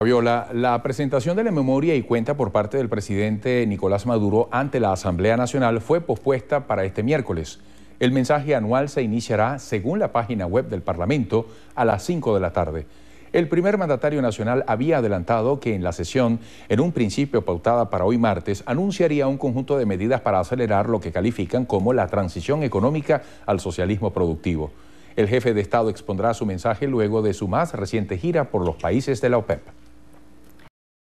Fabiola, la presentación de la memoria y cuenta por parte del presidente Nicolás Maduro ante la Asamblea Nacional fue pospuesta para este miércoles. El mensaje anual se iniciará, según la página web del Parlamento, a las 5 de la tarde. El primer mandatario nacional había adelantado que en la sesión, en un principio pautada para hoy martes, anunciaría un conjunto de medidas para acelerar lo que califican como la transición económica al socialismo productivo. El jefe de Estado expondrá su mensaje luego de su más reciente gira por los países de la OPEP.